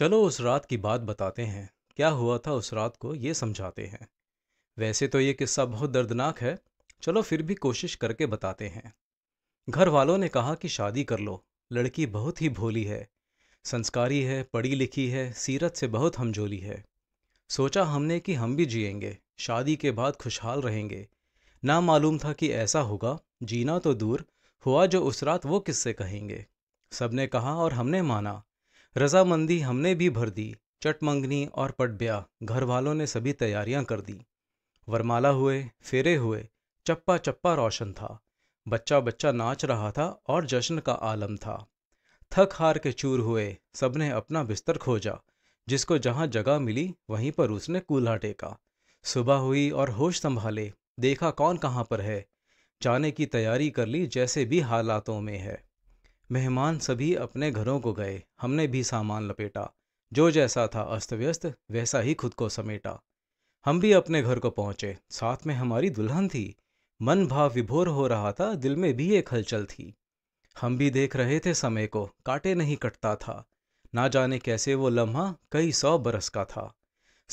चलो उस रात की बात बताते हैं क्या हुआ था उस रात को ये समझाते हैं वैसे तो ये किस्सा बहुत दर्दनाक है चलो फिर भी कोशिश करके बताते हैं घर वालों ने कहा कि शादी कर लो लड़की बहुत ही भोली है संस्कारी है पढ़ी लिखी है सीरत से बहुत हमजोली है सोचा हमने कि हम भी जिएंगे शादी के बाद खुशहाल रहेंगे ना मालूम था कि ऐसा होगा जीना तो दूर हुआ जो उस रात वो किस्से कहेंगे सबने कहा और हमने माना रजामंदी हमने भी भर दी चटमंगनी और पटब्या घर वालों ने सभी तैयारियां कर दी वरमाला हुए फेरे हुए चप्पा चप्पा रोशन था बच्चा बच्चा नाच रहा था और जश्न का आलम था थक हार के चूर हुए सबने अपना बिस्तर खोजा जिसको जहां जगह मिली वहीं पर उसने कूल्हा टेका सुबह हुई और होश संभाले देखा कौन कहाँ पर है जाने की तैयारी कर ली जैसे भी हालातों में है मेहमान सभी अपने घरों को गए हमने भी सामान लपेटा जो जैसा था अस्त व्यस्त वैसा ही खुद को समेटा हम भी अपने घर को पहुंचे साथ में हमारी दुल्हन थी मन भाव विभोर हो रहा था दिल में भी एक हलचल थी हम भी देख रहे थे समय को काटे नहीं कटता था ना जाने कैसे वो लम्हा कई सौ बरस का था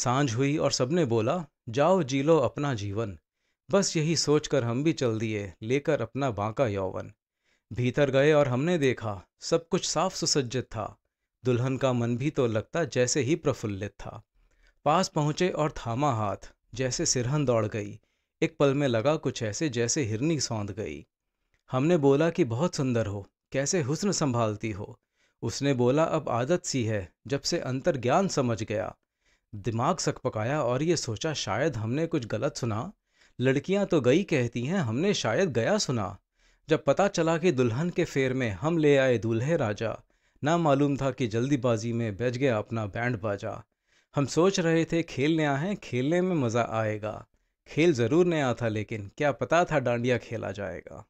सांझ हुई और सबने बोला जाओ जी लो अपना जीवन बस यही सोचकर हम भी चल दिए लेकर अपना बांका यौवन भीतर गए और हमने देखा सब कुछ साफ सुसज्जित था दुल्हन का मन भी तो लगता जैसे ही प्रफुल्लित था पास पहुंचे और थामा हाथ जैसे सिरहन दौड़ गई एक पल में लगा कुछ ऐसे जैसे हिरनी सौंध गई हमने बोला कि बहुत सुंदर हो कैसे हुस्न संभालती हो उसने बोला अब आदत सी है जब से अंतर ज्ञान समझ गया दिमाग सक पकाया और ये सोचा शायद हमने कुछ गलत सुना लड़कियां तो गई कहती हैं हमने शायद गया सुना जब पता चला कि दुल्हन के फेर में हम ले आए दूल्हे राजा ना मालूम था कि जल्दीबाजी में बज गया अपना बैंड बाजा हम सोच रहे थे खेलने आए खेलने में मज़ा आएगा खेल ज़रूर नया था लेकिन क्या पता था डांडिया खेला जाएगा